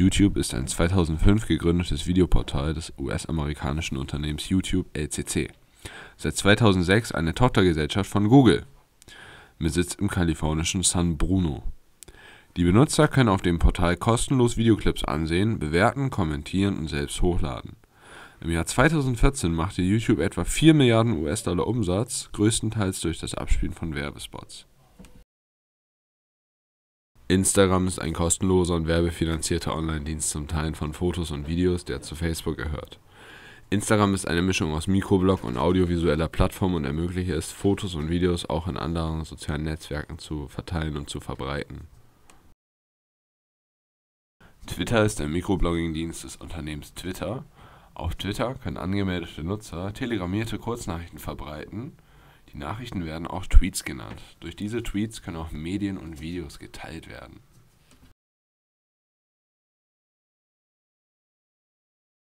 YouTube ist ein 2005 gegründetes Videoportal des US-amerikanischen Unternehmens YouTube LCC. Seit 2006 eine Tochtergesellschaft von Google. Mit Sitz im kalifornischen San Bruno. Die Benutzer können auf dem Portal kostenlos Videoclips ansehen, bewerten, kommentieren und selbst hochladen. Im Jahr 2014 machte YouTube etwa 4 Milliarden US-Dollar Umsatz, größtenteils durch das Abspielen von Werbespots. Instagram ist ein kostenloser und werbefinanzierter Online-Dienst zum Teilen von Fotos und Videos, der zu Facebook gehört. Instagram ist eine Mischung aus Mikroblog und audiovisueller Plattform und ermöglicht es, Fotos und Videos auch in anderen sozialen Netzwerken zu verteilen und zu verbreiten. Twitter ist der Mikroblogging-Dienst des Unternehmens Twitter. Auf Twitter können angemeldete Nutzer telegrammierte Kurznachrichten verbreiten, die Nachrichten werden auch Tweets genannt. Durch diese Tweets können auch Medien und Videos geteilt werden.